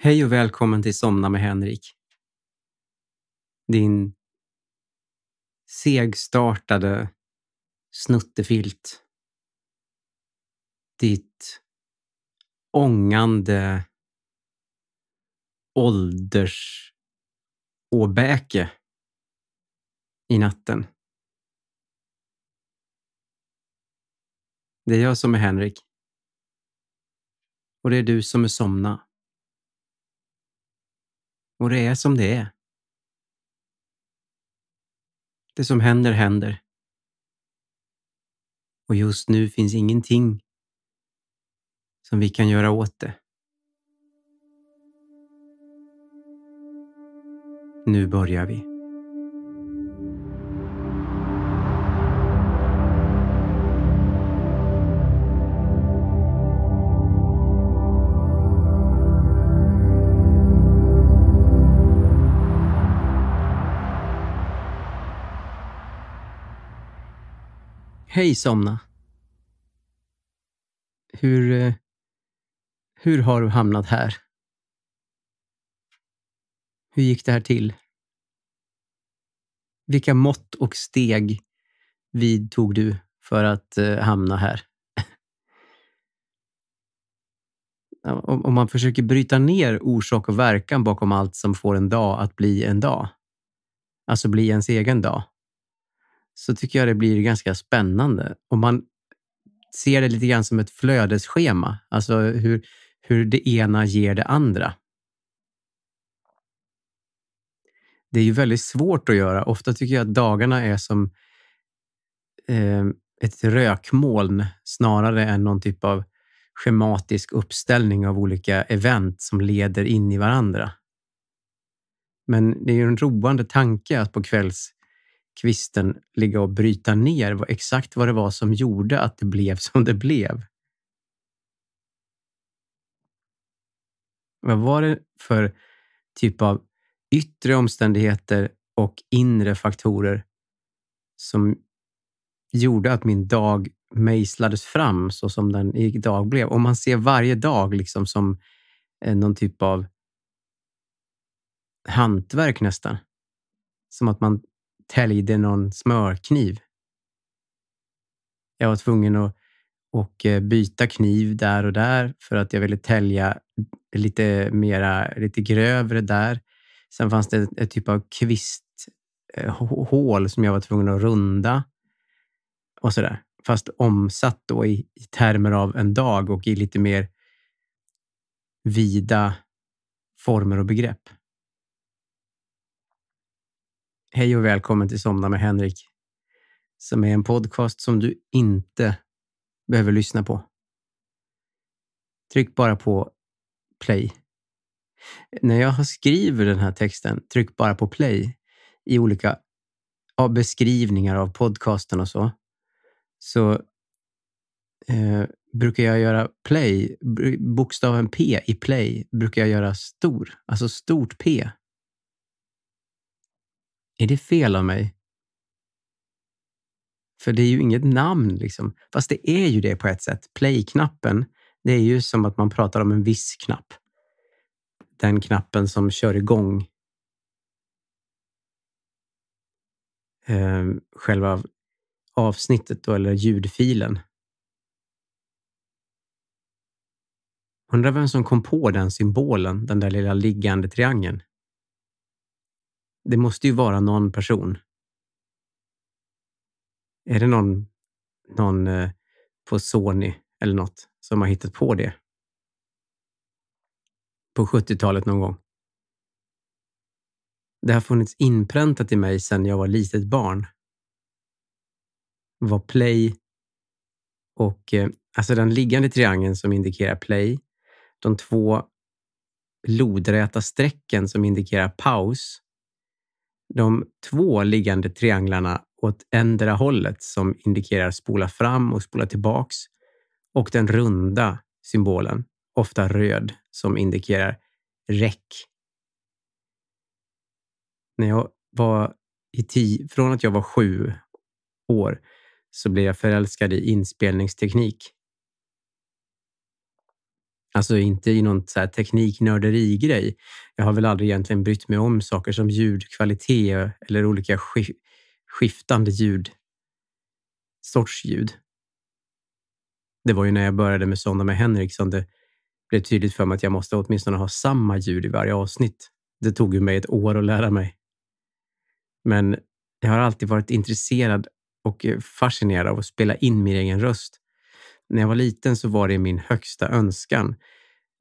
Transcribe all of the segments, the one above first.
Hej och välkommen till Somna med Henrik. Din segstartade snuttefilt. Ditt ångande åldersåbäke i natten. Det är jag som är Henrik. Och det är du som är Somna. Och det är som det är. Det som händer, händer. Och just nu finns ingenting som vi kan göra åt det. Nu börjar vi. Hej Somna. Hur, eh, hur har du hamnat här? Hur gick det här till? Vilka mått och steg vidtog du för att eh, hamna här? Om man försöker bryta ner orsak och verkan bakom allt som får en dag att bli en dag, alltså bli ens egen dag, så tycker jag det blir ganska spännande. Och man ser det lite grann som ett flödesschema. Alltså hur, hur det ena ger det andra. Det är ju väldigt svårt att göra. Ofta tycker jag att dagarna är som eh, ett rökmoln snarare än någon typ av schematisk uppställning av olika event som leder in i varandra. Men det är ju en roande tanke att på kvälls kvisten ligga och bryta ner exakt vad det var som gjorde att det blev som det blev. Vad var det för typ av yttre omständigheter och inre faktorer som gjorde att min dag mejslades fram så som den idag blev. Och man ser varje dag liksom som eh, någon typ av hantverk nästan. Som att man täljde någon smörkniv. Jag var tvungen att och eh, byta kniv där och där för att jag ville tälja lite mera, lite grövre där. Sen fanns det ett typ av kvisthål eh, som jag var tvungen att runda och så Fast omsatt då i, i termer av en dag och i lite mer vida former och begrepp. Hej och välkommen till Somna med Henrik, som är en podcast som du inte behöver lyssna på. Tryck bara på play. När jag skriver den här texten, tryck bara på play i olika av beskrivningar av podcasten och så, så eh, brukar jag göra play, bokstaven P i play brukar jag göra stor, alltså stort P är det fel av mig? För det är ju inget namn, liksom. fast det är ju det på ett sätt. Play-knappen, det är ju som att man pratar om en viss knapp. Den knappen som kör igång eh, själva avsnittet då, eller ljudfilen. Undrar vem som kom på den symbolen, den där lilla liggande triangeln. Det måste ju vara någon person. Är det någon, någon eh, på Sony eller något som har hittat på det? På 70-talet någon gång. Det har funnits inpräntat i mig sedan jag var litet barn. Vad play och eh, alltså den liggande triangeln som indikerar play, de två lodräta strecken som indikerar paus de två liggande trianglarna åt ändra hållet som indikerar spola fram och spola tillbaks och den runda symbolen, ofta röd, som indikerar räck. När jag var i tio, från att jag var sju år så blev jag förälskad i inspelningsteknik Alltså inte i någon tekniknörderi-grej. Jag har väl aldrig egentligen brytt mig om saker som ljudkvalitet eller olika sk skiftande ljud. Sorts ljud. Det var ju när jag började med Sonda med Henrik som det blev tydligt för mig att jag måste åtminstone ha samma ljud i varje avsnitt. Det tog ju mig ett år att lära mig. Men jag har alltid varit intresserad och fascinerad av att spela in min egen röst när jag var liten så var det min högsta önskan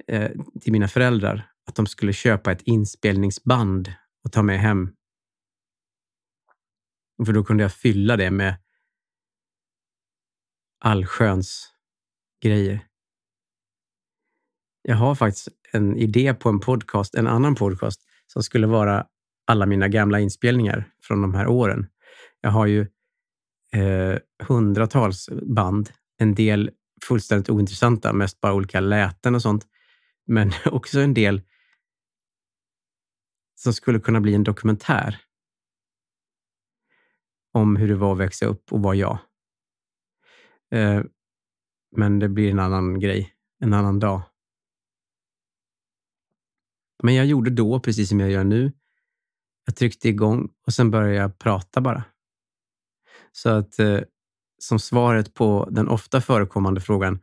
eh, till mina föräldrar att de skulle köpa ett inspelningsband och ta med hem. För då kunde jag fylla det med allsköns grejer. Jag har faktiskt en idé på en podcast, en annan podcast som skulle vara alla mina gamla inspelningar från de här åren. Jag har ju eh, hundratals band, en del fullständigt ointressanta, mest bara olika läten och sånt. Men också en del som skulle kunna bli en dokumentär om hur det var att växa upp och vara jag. Eh, men det blir en annan grej, en annan dag. Men jag gjorde då, precis som jag gör nu. Jag tryckte igång och sen började jag prata bara. Så att eh, som svaret på den ofta förekommande frågan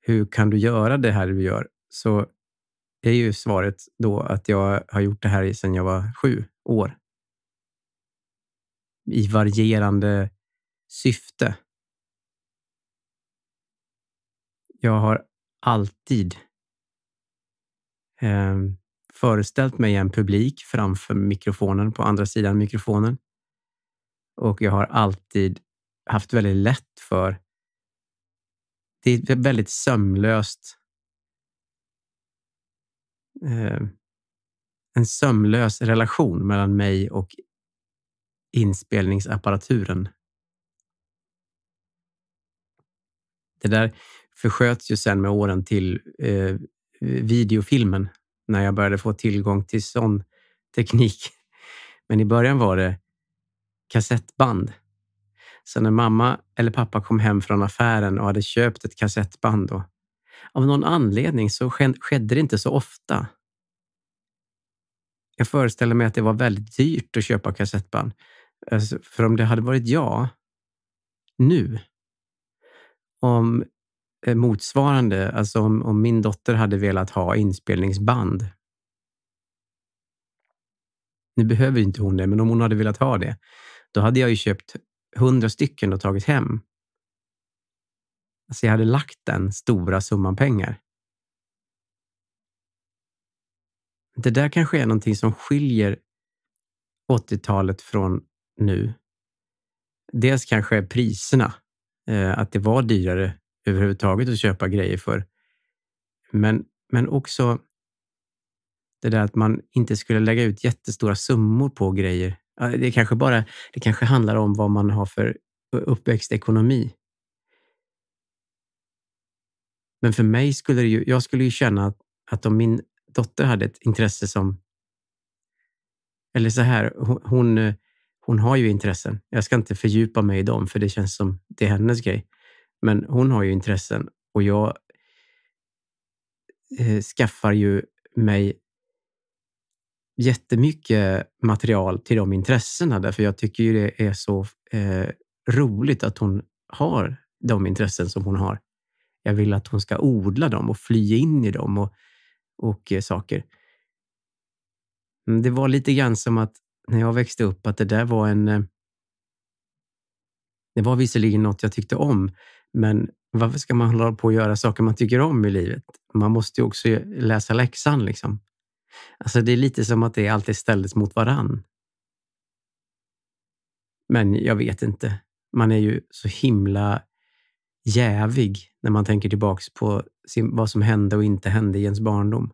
hur kan du göra det här du gör? Så är ju svaret då att jag har gjort det här sedan jag var sju år. I varierande syfte. Jag har alltid eh, föreställt mig en publik framför mikrofonen, på andra sidan mikrofonen. Och jag har alltid haft väldigt lätt för. Det är väldigt sömlöst. Eh, en sömlös relation mellan mig och inspelningsapparaturen. Det där försköts ju sen med åren till eh, videofilmen när jag började få tillgång till sån teknik. Men i början var det kassettband så när mamma eller pappa kom hem från affären och hade köpt ett kassettband och av någon anledning så skedde det inte så ofta. Jag föreställer mig att det var väldigt dyrt att köpa kassettband. Alltså, för om det hade varit jag nu, om eh, motsvarande, alltså om, om min dotter hade velat ha inspelningsband. Nu behöver inte hon det, men om hon hade velat ha det, då hade jag ju köpt hundra stycken och tagit hem. Alltså jag hade lagt den stora summan pengar. Det där kanske är någonting som skiljer 80-talet från nu. Dels kanske priserna, eh, att det var dyrare överhuvudtaget att köpa grejer för. Men, men också det där att man inte skulle lägga ut jättestora summor på grejer det kanske, bara, det kanske handlar om vad man har för uppväxtekonomi. Men för mig skulle det ju, jag skulle ju känna att, om min dotter hade ett intresse som... Eller så här, hon, hon har ju intressen. Jag ska inte fördjupa mig i dem, för det känns som det är hennes grej. Men hon har ju intressen och jag eh, skaffar ju mig jättemycket material till de intressena. Därför jag tycker ju det är så eh, roligt att hon har de intressen som hon har. Jag vill att hon ska odla dem och fly in i dem och, och eh, saker. Mm, det var lite grann som att när jag växte upp att det där var en... Eh, det var visserligen något jag tyckte om, men varför ska man hålla på och göra saker man tycker om i livet? Man måste ju också läsa läxan liksom. Alltså det är lite som att det alltid ställdes mot varann. Men jag vet inte. Man är ju så himla jävig när man tänker tillbaks på sin, vad som hände och inte hände i ens barndom.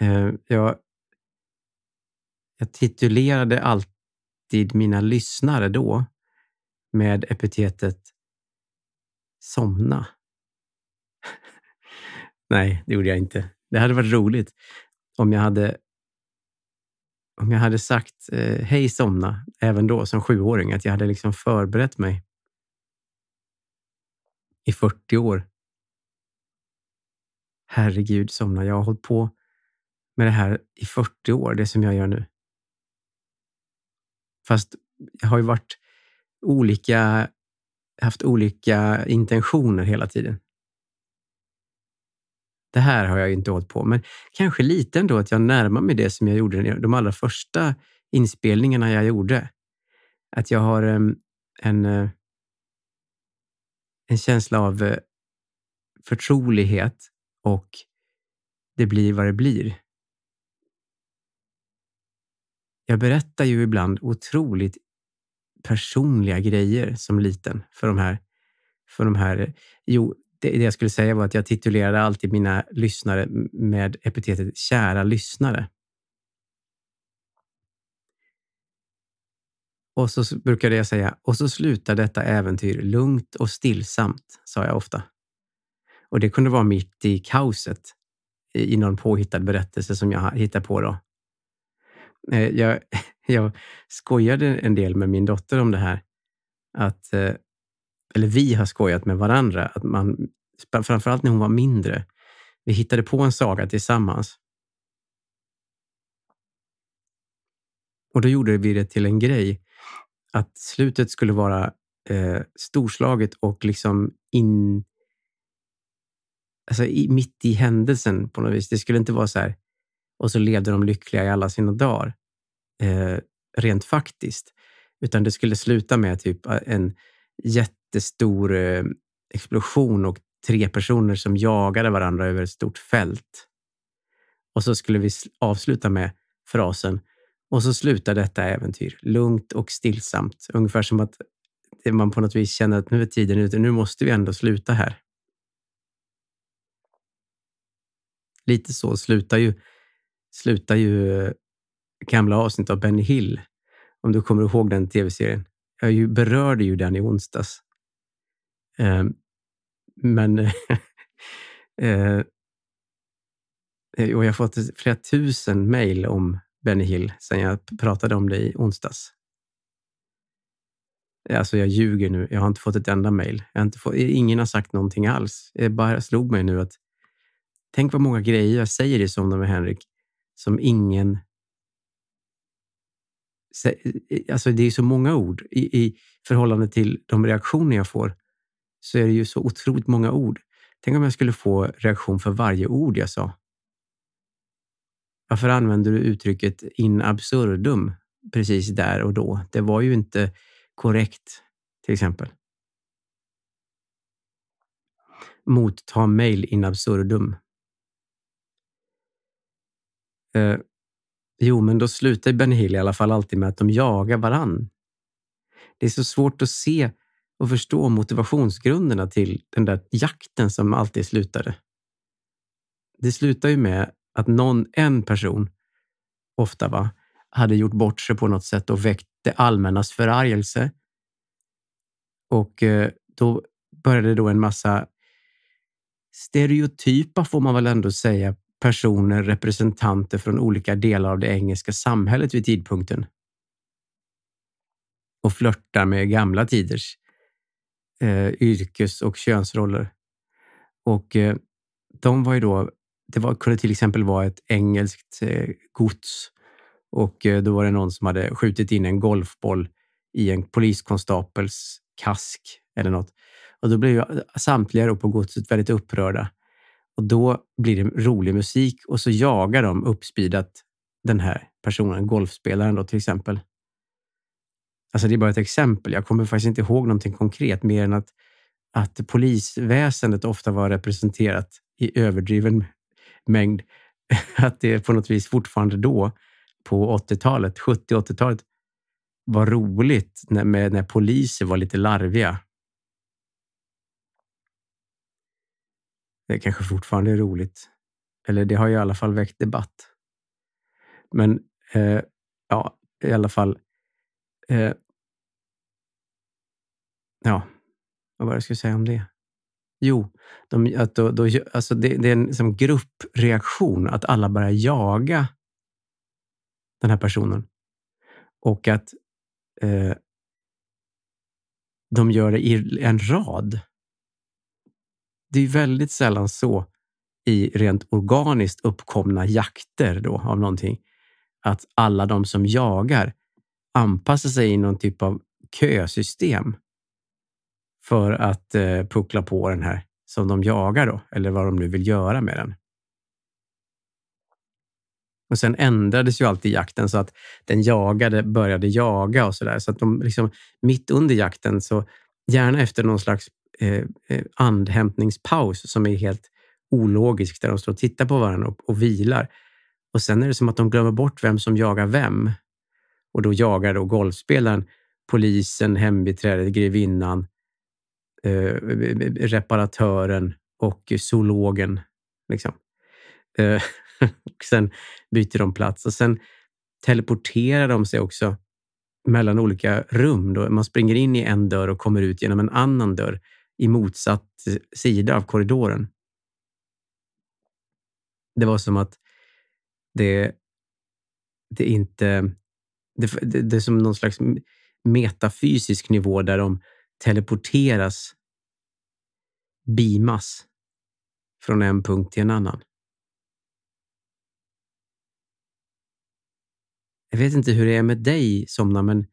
Eh, jag, jag titulerade alltid mina lyssnare då med epitetet somna. Nej, det gjorde jag inte. Det hade varit roligt om jag hade, om jag hade sagt eh, hej somna även då som sjuåring. Att jag hade liksom förberett mig i 40 år. Herregud somna, jag har hållit på med det här i 40 år, det som jag gör nu. Fast jag har ju varit olika, haft olika intentioner hela tiden det här har jag inte hållit på Men kanske lite ändå att jag närmar mig det som jag gjorde de allra första inspelningarna jag gjorde. Att jag har ehm, en, en, eh, en känsla av eh, förtrolighet och det blir vad det blir. Jag berättar ju ibland otroligt personliga grejer som liten för de här. För de här eh, jo, det, det jag skulle säga var att jag titulerade alltid mina lyssnare med epitetet kära lyssnare. Och så brukade jag säga, och så slutar detta äventyr lugnt och stillsamt, sa jag ofta. Och det kunde vara mitt i kaoset i någon påhittad berättelse som jag hittar på då. Eh, jag, jag skojade en del med min dotter om det här. Att eh, eller vi har skojat med varandra. Att man, framförallt när hon var mindre. Vi hittade på en saga tillsammans. Och då gjorde vi det till en grej att slutet skulle vara eh, storslaget och liksom in... Alltså i, mitt i händelsen på något vis. Det skulle inte vara så här och så levde de lyckliga i alla sina dagar. Eh, rent faktiskt. Utan det skulle sluta med typ eh, en jätte jättestor eh, explosion och tre personer som jagade varandra över ett stort fält. Och så skulle vi avsluta med frasen och så slutar detta äventyr lugnt och stillsamt. Ungefär som att man på något vis känner att nu är tiden ute, nu måste vi ändå sluta här. Lite så slutar ju, slutar ju eh, gamla avsnitt av Benny Hill. Om du kommer ihåg den tv-serien. Jag berörde ju den i onsdags. Ehm, men eh, eh, och jag har fått flera tusen mejl om Benny Hill sen jag pratade om det i onsdags. Eh, alltså jag ljuger nu. Jag har inte fått ett enda mejl. Eh, ingen har sagt någonting alls. Det bara slog mig nu att tänk vad många grejer jag säger i Somna med Henrik som ingen... Alltså det är så många ord i, i förhållande till de reaktioner jag får så är det ju så otroligt många ord. Tänk om jag skulle få reaktion för varje ord jag sa. Varför använder du uttrycket in absurdum precis där och då? Det var ju inte korrekt, till exempel. Motta mejl in absurdum. Eh, jo, men då slutar Ben Hill i alla fall alltid med att de jagar varann. Det är så svårt att se och förstå motivationsgrunderna till den där jakten som alltid slutade. Det slutar ju med att någon, en person, ofta va, hade gjort bort sig på något sätt och väckt det allmännas förargelse. Och eh, då började då en massa stereotypa, får man väl ändå säga, personer, representanter från olika delar av det engelska samhället vid tidpunkten. Och flörtar med gamla tiders eh, yrkes och könsroller. Och eh, de var ju då, det var, kunde till exempel vara ett engelskt eh, gods och eh, då var det någon som hade skjutit in en golfboll i en poliskonstapels kask eller något. Och då blev ju eh, samtliga då på godset väldigt upprörda. Och då blir det rolig musik och så jagar de uppspidat den här personen, golfspelaren då till exempel. Alltså det är bara ett exempel. Jag kommer faktiskt inte ihåg någonting konkret mer än att, att polisväsendet ofta var representerat i överdriven mängd. Att det på något vis fortfarande då, på 80-talet, 70-80-talet, var roligt när, med, när poliser var lite larviga. Det kanske fortfarande är roligt. Eller det har ju i alla fall väckt debatt. Men eh, ja, i alla fall. Eh, Ja, vad var det jag skulle säga om det? Jo, de, att då, då, alltså det, det, är en liksom gruppreaktion att alla börjar jaga den här personen. Och att eh, de gör det i en rad. Det är väldigt sällan så i rent organiskt uppkomna jakter då av någonting, att alla de som jagar anpassar sig i någon typ av kösystem för att eh, puckla på den här som de jagar då, eller vad de nu vill göra med den. Och sen ändrades ju alltid jakten så att den jagade började jaga och så där. Så att de liksom, mitt under jakten, så gärna efter någon slags eh, eh, andhämtningspaus som är helt ologisk, där de står och tittar på varandra och, och vilar. Och sen är det som att de glömmer bort vem som jagar vem. Och då jagar då golfspelaren polisen, hembiträdet, grevinnan eh, reparatören och zoologen. Liksom. Eh, och sen byter de plats och sen teleporterar de sig också mellan olika rum. Då. Man springer in i en dörr och kommer ut genom en annan dörr i motsatt sida av korridoren. Det var som att det, det inte... Det, det, det är som någon slags metafysisk nivå där de teleporteras, beamas från en punkt till en annan. Jag vet inte hur det är med dig, Somna, men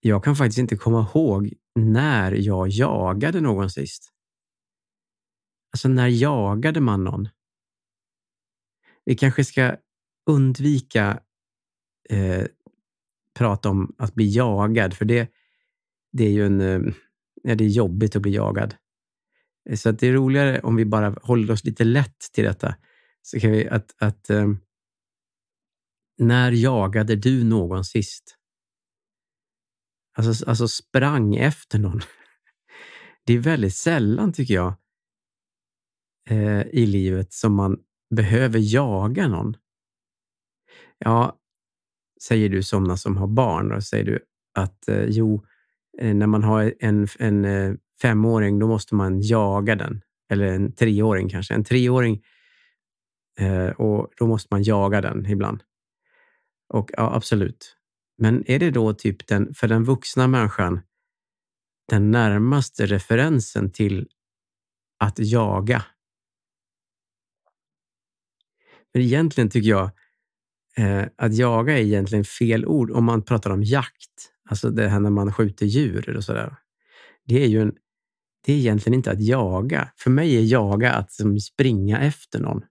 jag kan faktiskt inte komma ihåg när jag jagade någon sist. Alltså, när jagade man någon? Vi kanske ska undvika eh, prata om att bli jagad, för det, det är ju en, eh, när det är jobbigt att bli jagad. Eh, så att det är roligare om vi bara håller oss lite lätt till detta. Så kan vi att, att um, när jagade du någon sist? Alltså, alltså sprang efter någon. Det är väldigt sällan, tycker jag, eh, i livet som man behöver jaga någon. Ja, säger du sådana som har barn och säger du att eh, jo, Eh, när man har en, en eh, femåring, då måste man jaga den. Eller en treåring kanske. En treåring, eh, och då måste man jaga den ibland. Och ja, absolut. Men är det då typ den, för den vuxna människan, den närmaste referensen till att jaga? Men egentligen tycker jag eh, att jaga är egentligen fel ord om man pratar om jakt. Alltså det här när man skjuter djur och sådär. Det är ju en, det är egentligen inte att jaga. För mig är jaga att som, springa efter någon.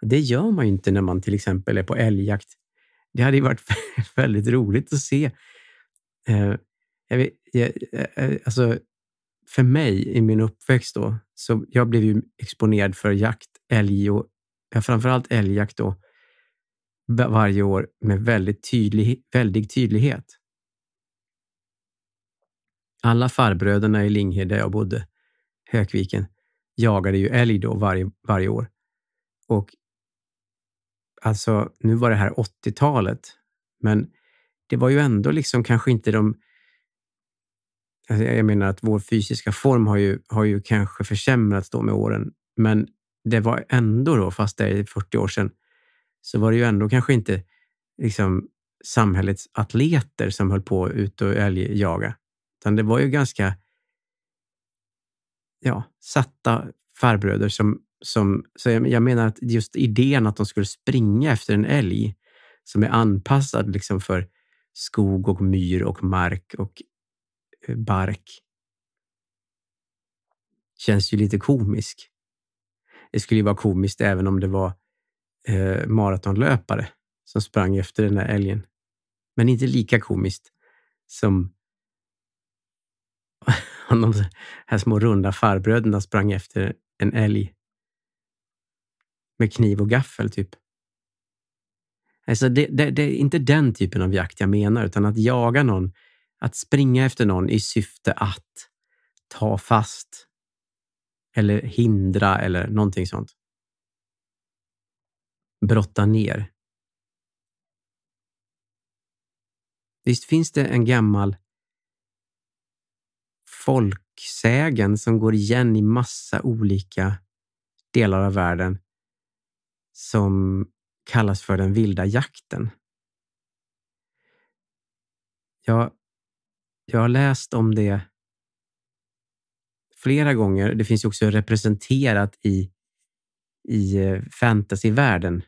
Det gör man ju inte när man till exempel är på älgjakt. Det hade ju varit väldigt roligt att se. Eh, jag, jag, eh, eh, alltså, för mig i min uppväxt då, så jag blev ju exponerad för jakt, älg och ja, framförallt älgjakt då varje år med väldigt tydlig, väldig tydlighet. Alla farbröderna i Linghed där jag bodde, Hökviken, jagade ju älg då varje, varje år. Och alltså, nu var det här 80-talet, men det var ju ändå liksom kanske inte de... Alltså jag menar att vår fysiska form har ju, har ju kanske försämrats då med åren, men det var ändå då, fast det är 40 år sedan, så var det ju ändå kanske inte liksom samhällets atleter som höll på ut och älgjaga. Utan det var ju ganska ja, satta farbröder som, som... Så jag, menar att just idén att de skulle springa efter en älg som är anpassad liksom för skog och myr och mark och eh, bark känns ju lite komisk. Det skulle ju vara komiskt även om det var eh, maratonlöpare som sprang efter den där älgen. Men inte lika komiskt som de här små runda farbröderna sprang efter en älg. Med kniv och gaffel, typ. Alltså det, det, det, är inte den typen av jakt jag menar, utan att jaga någon, att springa efter någon i syfte att ta fast eller hindra eller någonting sånt. Brotta ner. Visst finns det en gammal folksägen som går igen i massa olika delar av världen som kallas för den vilda jakten. Jag, jag har läst om det flera gånger. Det finns också representerat i, i eh, fantasyvärlden.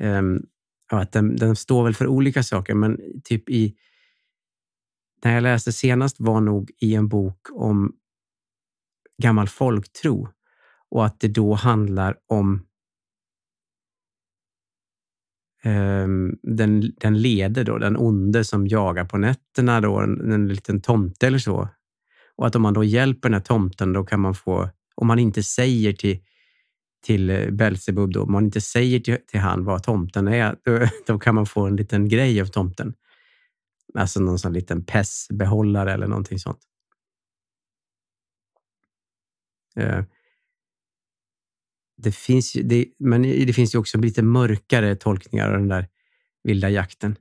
Um, ja, den, den, står väl för olika saker, men typ i den jag läste senast var nog i en bok om gammal folktro och att det då handlar om ehm, den, den lede, då, den onde som jagar på nätterna, då, en, en liten tomte eller så. Och att om man då hjälper den här tomten, då kan man få, om man inte säger till, till eh, Belsebub, då, om man inte säger till, till han vad tomten är, då, då kan man få en liten grej av tomten. Alltså någon sån liten pessbehållare eller någonting sånt. Eh, det finns, ju, det, men det finns ju också lite mörkare tolkningar av den där vilda jakten.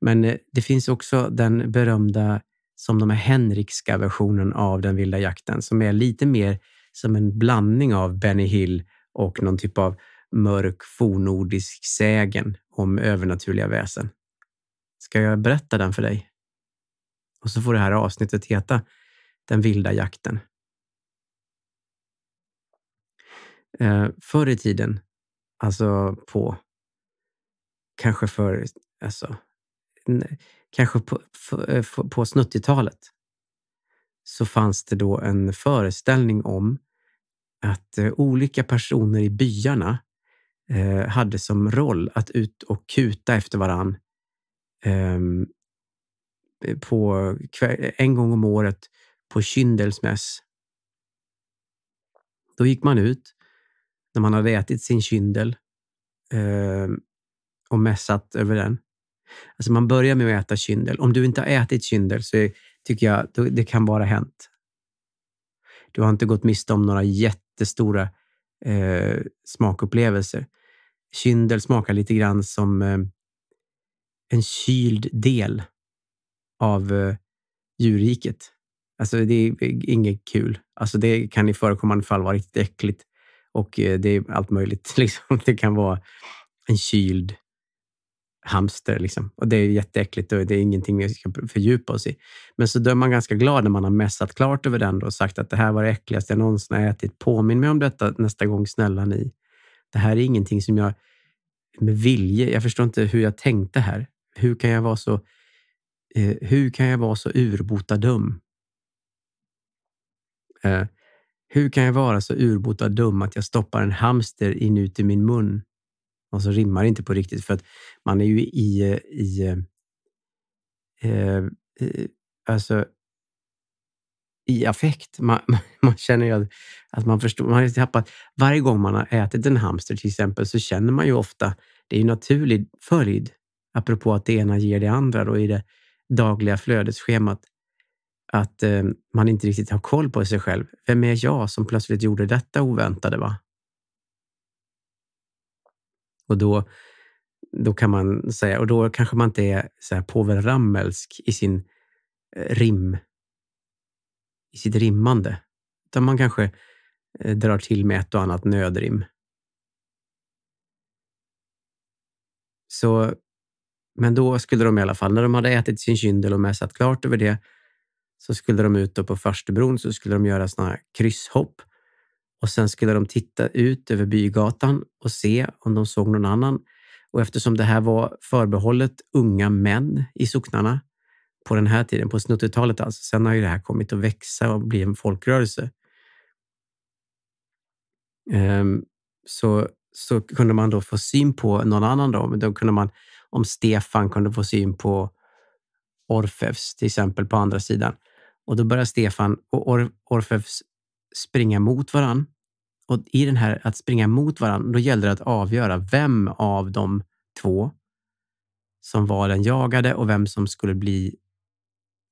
Men eh, det finns också den berömda som de här Henrikska versionen av den vilda jakten som är lite mer som en blandning av Benny Hill och någon typ av mörk fornordisk sägen om övernaturliga väsen. Ska jag berätta den för dig? Och så får det här avsnittet heta Den vilda jakten. Eh, förr i tiden, alltså på kanske för, alltså, kanske på, för, eh, på 70-talet så fanns det då en föreställning om att eh, olika personer i byarna eh, hade som roll att ut och kuta efter varann Ehm, på, en gång om året på kyndelsmäss. Då gick man ut när man hade ätit sin kyndel ehm, och mässat över den. Alltså man börjar med att äta kyndel. Om du inte har ätit kyndel så tycker jag det kan bara hänt. Du har inte gått miste om några jättestora eh, smakupplevelser. Kyndel smakar lite grann som eh, en kyld del av eh, djurriket. Alltså det är eh, inget kul. Alltså det kan i förekommande fall vara riktigt äckligt och eh, det är allt möjligt. Liksom. Det kan vara en kyld hamster liksom. och det är jätteäckligt och det är ingenting vi ska fördjupa oss i. Men så då är man ganska glad när man har mässat klart över den och sagt att det här var det äckligaste jag någonsin har ätit. Påminn mig om detta nästa gång, snälla ni. Det här är ingenting som jag med vilje, jag förstår inte hur jag tänkte här. Hur kan jag vara så, eh, hur kan jag vara så urbota dum? Eh, hur kan jag vara så urbota dum att jag stoppar en hamster inuti min mun? Och så rimmar det inte på riktigt för att man är ju i, i, eh, eh alltså, i affekt. Man, man känner ju att, att, man förstår. Man har tappat, varje gång man har ätit en hamster till exempel så känner man ju ofta, det är ju naturlig följd apropå att det ena ger det andra då i det dagliga flödesschemat, att eh, man inte riktigt har koll på sig själv. Vem är jag som plötsligt gjorde detta oväntade? va? Och då, då kan man säga, och då kanske man inte är så här Povel Ramelsk i sin eh, rim, i sitt rimmande, utan man kanske eh, drar till med ett och annat nödrim. Så men då skulle de i alla fall, när de hade ätit sin kyndel och mässat klart över det, så skulle de ut på farstubron så skulle de göra såna här krysshopp. Och sen skulle de titta ut över bygatan och se om de såg någon annan. Och eftersom det här var förbehållet unga män i socknarna på den här tiden, på snuttetalet alltså, sen har ju det här kommit att växa och bli en folkrörelse. Ehm, så, så kunde man då få syn på någon annan. Då, men då kunde man om Stefan kunde få syn på Orfeus, till exempel, på andra sidan. Och då börjar Stefan och Or Orfeus springa mot varann. Och i den här att springa mot varann, då gällde det att avgöra vem av de två som var den jagade och vem som skulle bli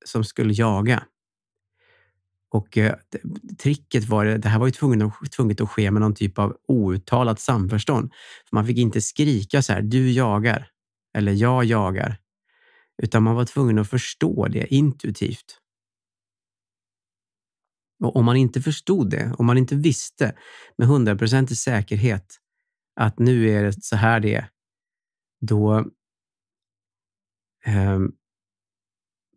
som skulle jaga. Och eh, tricket var, det här var ju tvunget att, tvunget att ske med någon typ av outtalat samförstånd. För man fick inte skrika så här, du jagar eller jag jagar, utan man var tvungen att förstå det intuitivt. Och om man inte förstod det, om man inte visste med hundraprocentig säkerhet att nu är det så här det är, då, ehm,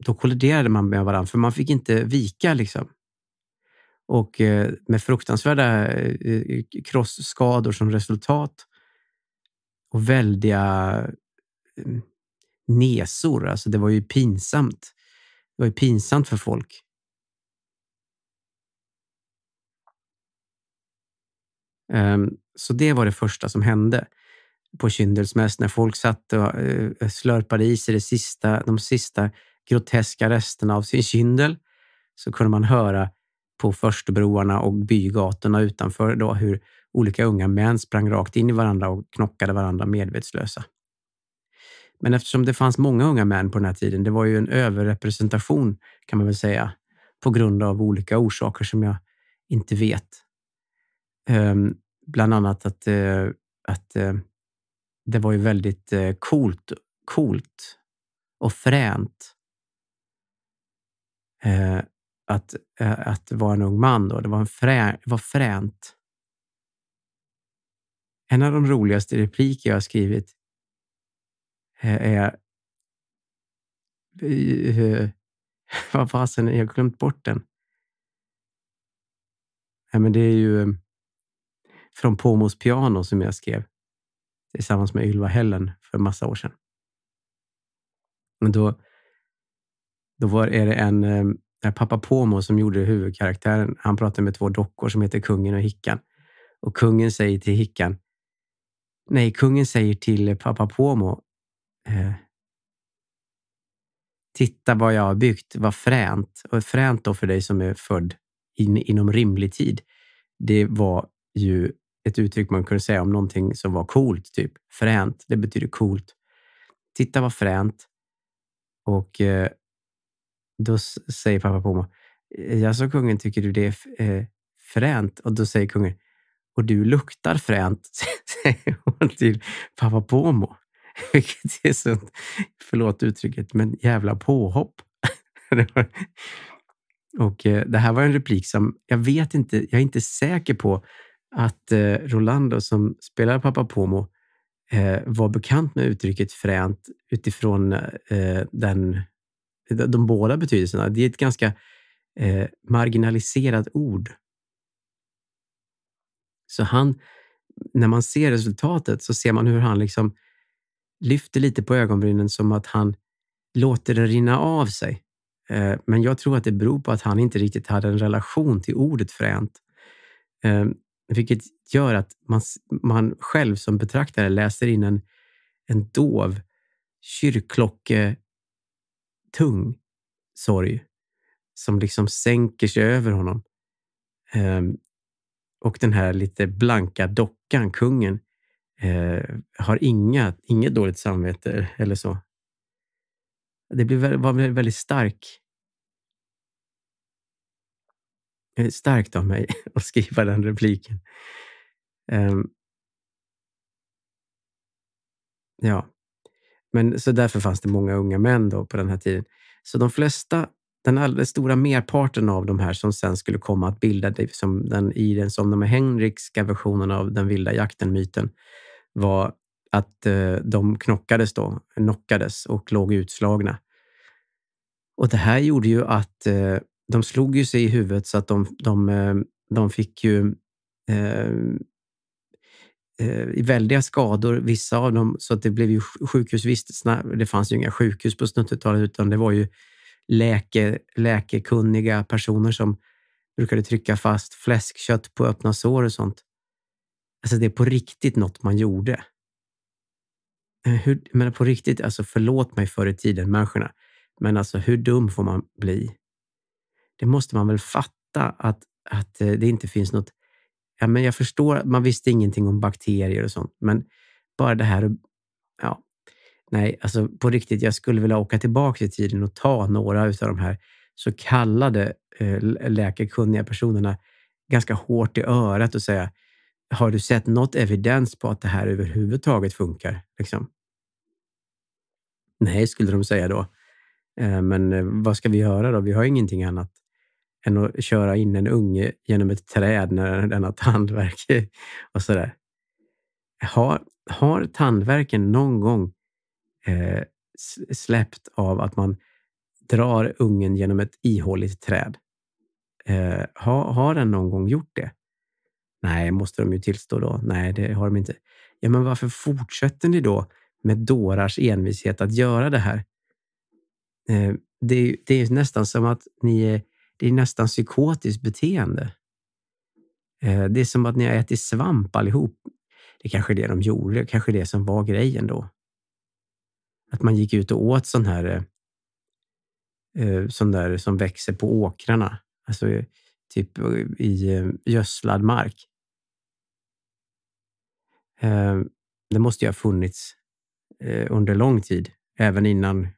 då kolliderade man med varandra, för man fick inte vika. liksom. Och eh, med fruktansvärda eh, eh, krossskador som resultat och väldiga Eh, nesor. Alltså det var ju pinsamt. Det var ju pinsamt för folk. Ehm, så det var det första som hände på Kyndelsmäss när folk satt och eh, slörpade i sig sista, de sista groteska resterna av sin kyndel så kunde man höra på förstbroarna och bygatorna utanför då hur olika unga män sprang rakt in i varandra och knockade varandra medvetslösa. Men eftersom det fanns många unga män på den här tiden, det var ju en överrepresentation kan man väl säga, på grund av olika orsaker som jag inte vet. Um, bland annat att, uh, att uh, det var ju väldigt uh, coolt, coolt och fränt uh, att, att vara en ung man. Då. Det var, en frä, var fränt. En av de roligaste repliker jag skrivit är... Eh, eh, eh, vad fasen, jag har glömt bort den. Nej, men det är ju från Pomos piano som jag skrev tillsammans med Ylva Hällen för massa år sedan. Då, då var, är det en eh, pappa Pomo som gjorde huvudkaraktären. Han pratade med två dockor som heter Kungen och Hickan. Och kungen säger till Hickan, nej, kungen säger till pappa Pomo eh, titta vad jag har byggt, vad fränt. Och fränt då för dig som är född in, inom rimlig tid. Det var ju ett uttryck man kunde säga om någonting som var coolt, typ fränt. Det betyder coolt. Titta vad fränt. Och eh, då säger pappa Poma, eh, jag sa kungen, tycker du det är eh, fränt? Och då säger kungen, och du luktar fränt, säger hon till pappa Pomo. Vilket är så, förlåt uttrycket, men jävla påhopp. och eh, det här var en replik som jag vet inte, jag är inte säker på att eh, Rolando som spelar pappa Pomo eh, var bekant med uttrycket fränt utifrån den, de båda betydelserna. Det är ett ganska marginaliserat ord. Så han, när man ser resultatet så ser man hur han liksom lyfter lite på ögonbrynen som att han låter det rinna av sig. Eh, men jag tror att det beror på att han inte riktigt hade en relation till ordet fränt. Ehm, vilket gör att man, man själv som betraktare läser in en, en dov kyrkklocketung sorg som liksom sänker sig över honom. Ehm, och den här lite blanka dockan, kungen, eh, har inga, inget dåligt samvete eller så. Det blir, var väldigt stark starkt av mig att skriva den repliken. Um, ja, men så därför fanns det många unga män då på den här tiden. Så de flesta, den alldeles stora merparten av de här som sen skulle komma att bilda det, som den, i den som de Henrikska versionen av den vilda jakten-myten, var att eh, de knockades då, knockades och låg utslagna. Och det här gjorde ju att eh, de slog ju sig i huvudet så att de, de, eh, de fick ju eh, väldiga skador, vissa av dem, så att det blev ju sjukhusvistelserna. Det fanns ju inga sjukhus på 70 utan det var ju läke, läkekunniga personer som brukade trycka fast fläskkött på öppna sår och sånt. Alltså det är på riktigt något man gjorde. Eh, hur, men på riktigt, alltså förlåt mig förr i tiden, människorna. Men alltså hur dum får man bli? Det måste man väl fatta att, att eh, det inte finns något. Ja, men jag förstår att man visste ingenting om bakterier och sånt, men bara det här. Ja, nej, alltså på riktigt. Jag skulle vilja åka tillbaka i tiden och ta några av de här så kallade eh, läkarkunniga personerna ganska hårt i örat och säga har du sett något evidens på att det här överhuvudtaget funkar? Liksom? Nej, skulle de säga då. Eh, men eh, vad ska vi göra då? Vi har ingenting annat än att köra in en unge genom ett träd när den har tandvärk och sådär. Har, har tandvärken någon gång eh, släppt av att man drar ungen genom ett ihåligt träd? Eh, har, har den någon gång gjort det? Nej, måste de ju tillstå då. Nej, det har de inte. Ja, men varför fortsätter ni då med dårars envishet att göra det här? Eh, det är, det är nästan som att ni är, det är nästan psykotiskt beteende. Eh, det är som att ni har ätit svamp allihop. Det är kanske är det de gjorde, det kanske är det som var grejen då. Att man gick ut och åt sån här eh, sån där som växer på åkrarna, alltså typ i gödslad mark. Eh, det måste ju ha funnits eh, under lång tid, även innan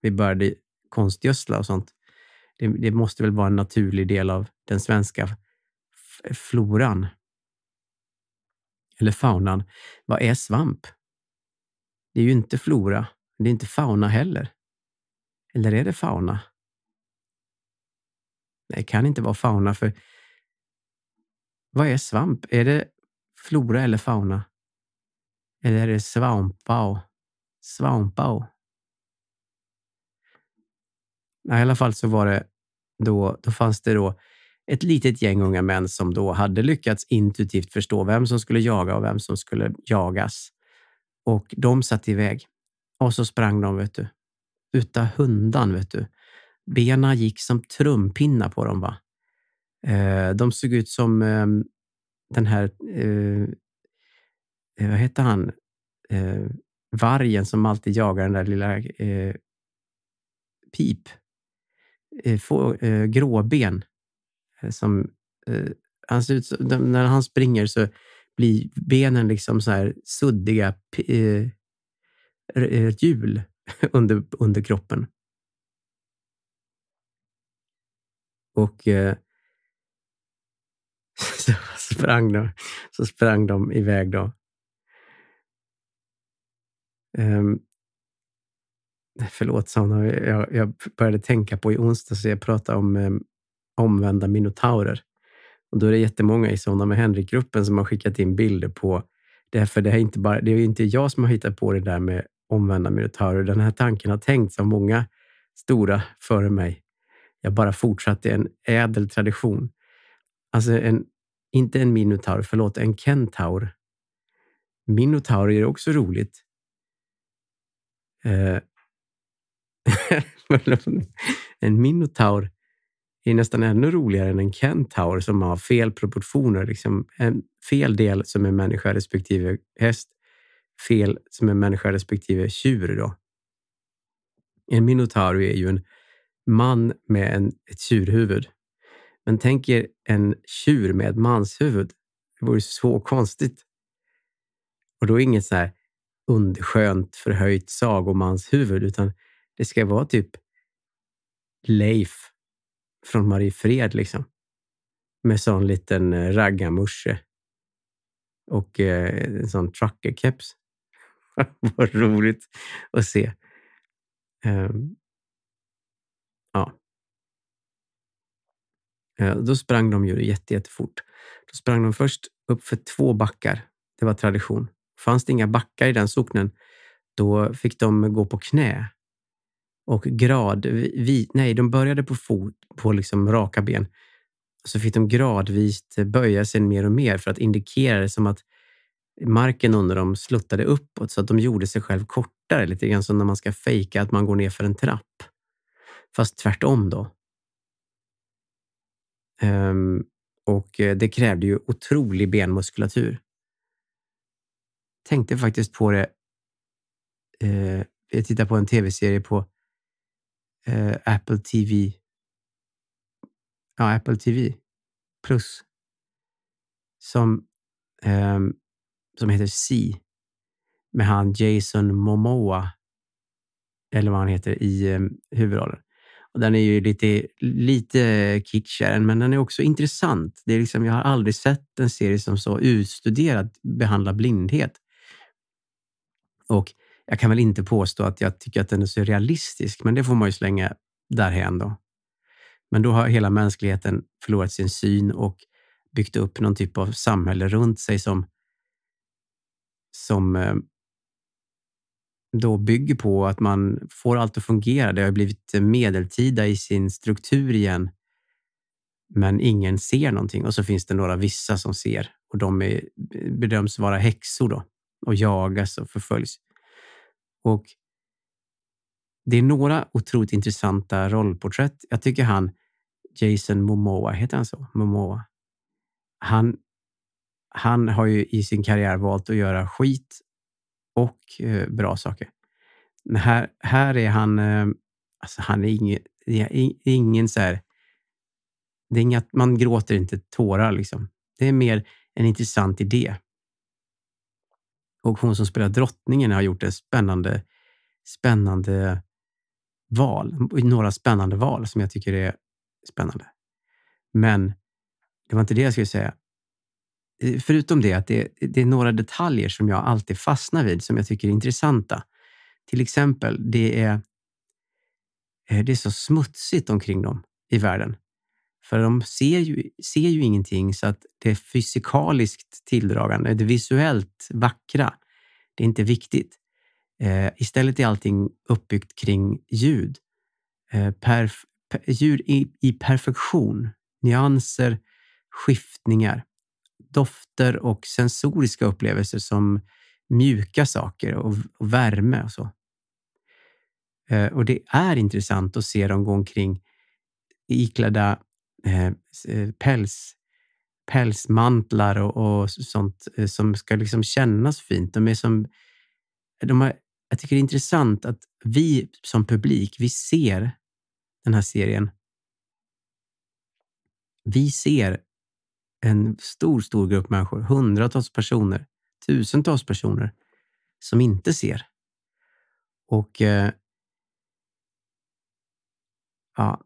vi började konstgödsla och sånt. Det, det måste väl vara en naturlig del av den svenska floran. Eller faunan. Vad är svamp? Det är ju inte flora. Det är inte fauna heller. Eller är det fauna? Nej, det kan inte vara fauna, för vad är svamp? Är det flora eller fauna? Eller är det Svampau? Svampau? I alla fall så var det då, då fanns det då ett litet gäng unga män som då hade lyckats intuitivt förstå vem som skulle jaga och vem som skulle jagas. Och de satt iväg. Och så sprang de, vet du. Uta hundan, vet du. Bena gick som trumpinnar på dem. Va? Eh, de såg ut som ehm, den här eh, Eh, vad hette han, eh, vargen som alltid jagar den där lilla eh, Pip. Eh, få, eh, gråben. Eh, som, eh, han ser ut som, de, när han springer så blir benen liksom så här suddiga hjul under, under kroppen. Och så sprang de, så sprang de iväg då. Um, förlåt, Sanna. Jag, jag började tänka på i onsdags, jag pratade om um, omvända minotaurer. Och då är det jättemånga i sådana med Henrik-gruppen som har skickat in bilder på det. Här, för det, här är inte bara, det är inte jag som har hittat på det där med omvända minotaurer. Den här tanken har tänkts av många stora före mig. Jag bara fortsatte en ädel tradition. Alltså, en, inte en minotaur, förlåt, en kentaur. Minotaurer är också roligt. Eh, en minotaur är nästan ännu roligare än en kentaur som har fel proportioner. Liksom en fel del som är människa respektive häst, fel som är människa respektive tjur. Då. En minotaur är ju en man med en, ett tjurhuvud. Men tänk er en tjur med ett manshuvud. Det vore så konstigt. Och då är inget så här, underskönt förhöjt sagomanshuvud, utan det ska vara typ Leif från Mariefred liksom. Med sån liten eh, raggarmusche och eh, en sån truckerkeps. Vad roligt att se. Um, ja. Eh, då sprang de ju jättejättefort. jättefort. Då sprang de först upp för två backar. Det var tradition. Fanns det inga backar i den socknen, då fick de gå på knä. Och grad... Vi, nej, de började på fot, på liksom raka ben. Så fick de gradvis böja sig mer och mer för att indikera det som att marken under dem sluttade uppåt så att de gjorde sig själv kortare. Lite grann som när man ska fejka att man går ner för en trapp. Fast tvärtom då. Ehm, och eh, det krävde ju otrolig benmuskulatur tänkte faktiskt på det. Eh, jag tittade på en tv-serie på eh, Apple TV. Ja, Apple TV plus. Som, eh, som heter Si. Med han Jason Momoa. Eller vad han heter i ehm, huvudrollen. Och den är ju lite, lite kitschigare, men den är också intressant. Det är liksom, jag har aldrig sett en serie som så utstuderat behandlar blindhet. Och jag kan väl inte påstå att jag tycker att den är så realistisk, men det får man ju slänga därhän då. Men då har hela mänskligheten förlorat sin syn och byggt upp någon typ av samhälle runt sig som, som eh, då bygger på att man får allt att fungera. Det har blivit medeltida i sin struktur igen, men ingen ser någonting. Och så finns det några vissa som ser och de är, bedöms vara häxor då och jagas och förföljs. Och det är några otroligt intressanta rollporträtt. Jag tycker han, Jason Momoa, heter han så? Momoa. Han, han har ju i sin karriär valt att göra skit och eh, bra saker. Men här, här är han, eh, alltså han är ingen, är ingen så här, det är inga, man gråter inte tårar liksom. Det är mer en intressant idé och hon som spelar drottningen har gjort ett spännande, spännande val. Några spännande val som jag tycker är spännande. Men det var inte det jag skulle säga. Förutom det att det, det är några detaljer som jag alltid fastnar vid som jag tycker är intressanta. Till exempel, det är, eh, det är så smutsigt omkring dem i världen. För de ser ju, ser ju ingenting, så att det fysikaliskt tilldragande, det visuellt vackra, det är inte viktigt. Eh, istället är allting uppbyggt kring ljud. Eh, per, per, ljud i, i, perfektion, nyanser, skiftningar, dofter och sensoriska upplevelser som mjuka saker och, och värme och så. Eh, och det är intressant att se dem gå omkring iklädda Eh, eh, päls, pälsmantlar och, och sånt eh, som ska liksom kännas fint. De är som... De har, jag tycker det är intressant att vi som publik, vi ser den här serien. Vi ser en stor, stor grupp människor, hundratals personer, tusentals personer som inte ser. Och eh, ja,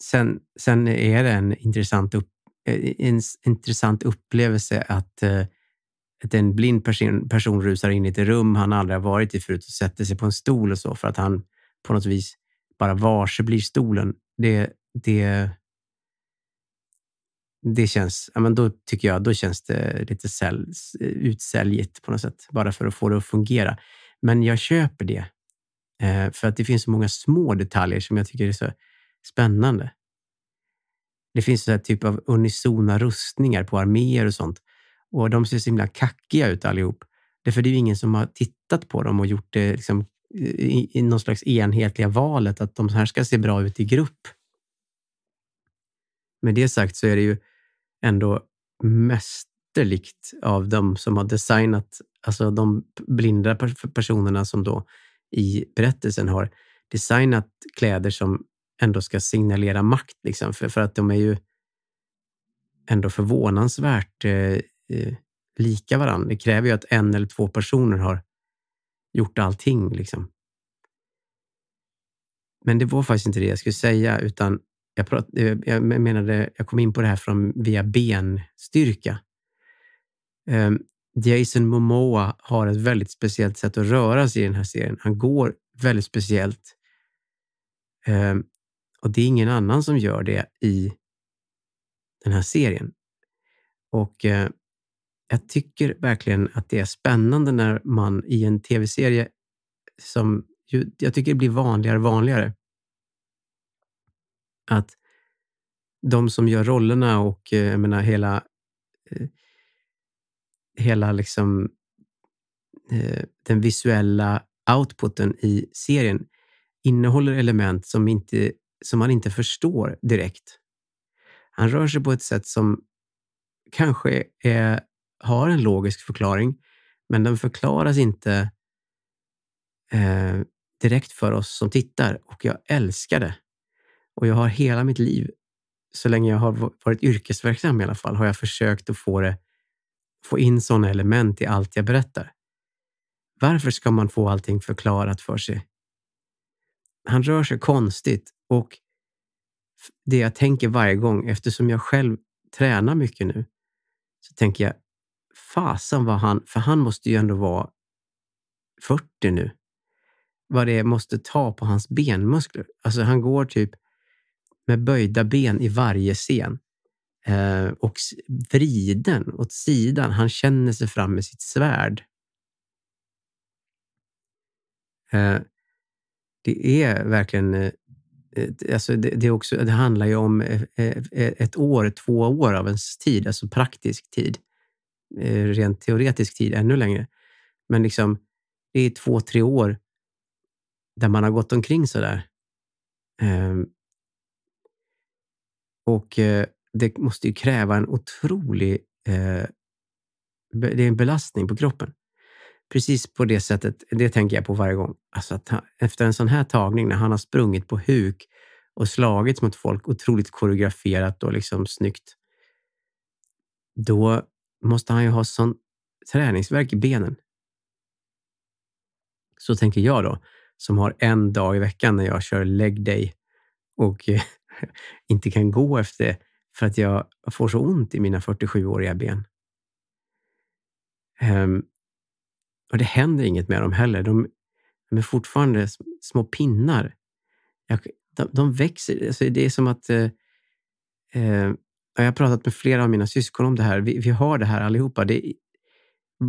sen, sen är det en intressant, upp, eh, en intressant upplevelse att, eh, att en blind person, person rusar in i ett rum han aldrig har varit i förut och sätter sig på en stol och så för att han på något vis bara varse blir stolen. Det, det, det känns, ja, men då tycker jag, då känns det lite säl, utsäljigt på något sätt, bara för att få det att fungera. Men jag köper det, eh, för att det finns så många små detaljer som jag tycker är så Spännande. Det finns en typ av unisona rustningar på arméer och sånt. Och de ser så himla kackiga ut allihop. Därför det är ju ingen som har tittat på dem och gjort det liksom, eh, i någon slags enhetliga valet att de här ska se bra ut i grupp. Med det sagt så är det ju ändå mästerligt av dem som har designat, alltså de blinda personerna som då i berättelsen har designat kläder som ändå ska signalera makt. Liksom, för, för att de är ju ändå förvånansvärt eh, eh lika varandra. Det kräver ju att en eller två personer har gjort allting. Liksom. Men det var faktiskt inte det jag skulle säga, utan jag, prat, eh, jag menade, jag kom in på det här från, via benstyrka. Um, Jason Momoa har ett väldigt speciellt sätt att röra sig i den här serien. Han går väldigt speciellt. Um, och det är ingen annan som gör det i den här serien. Och eh, jag tycker verkligen att det är spännande när man i en tv-serie som jag tycker det blir vanligare och vanligare. Att de som gör rollerna och eh, jag menar hela eh, hela liksom den visuella outputen i serien innehåller element som inte som han inte förstår direkt. Han rör sig på ett sätt som kanske är, har en logisk förklaring, men den förklaras inte eh, direkt för oss som tittar och jag älskar det. Och jag har hela mitt liv, så länge jag har varit yrkesverksam i alla fall, har jag försökt att få, det, få in sådana element i allt jag berättar. Varför ska man få allting förklarat för sig? Han rör sig konstigt och det jag tänker varje gång, eftersom jag själv tränar mycket nu, så tänker jag, fasen vad han, för han måste ju ändå vara 40 nu, vad det måste ta på hans benmuskler. Alltså han går typ med böjda ben i varje scen eh, och vriden åt sidan. Han känner sig fram med sitt svärd. Eh, det är verkligen eh, Alltså det, det, också, det handlar ju om eh, eh, ett år, två år av ens tid, alltså praktisk tid. Rent teoretisk tid ännu längre. Men liksom, det är två, tre år där man har gått omkring så där. Ehm. Och det måste ju kräva en otrolig... Det är en belastning på kroppen precis på det sättet, det tänker jag på varje gång. Alltså han, efter en sån här tagning när han har sprungit på huk och slagits mot folk otroligt koreograferat och liksom snyggt. Då måste han ju ha sån träningsverk i benen. Så tänker jag då, som har en dag i veckan när jag kör leg day och inte kan gå efter det för att jag får så ont i mina 47-åriga ben. Ehm, och det händer inget med dem heller. De, de är fortfarande små pinnar. de, de växer. Alltså det är som att... Eh, eh, jag har pratat med flera av mina syskon om det här. Vi, vi har det här allihopa. Det,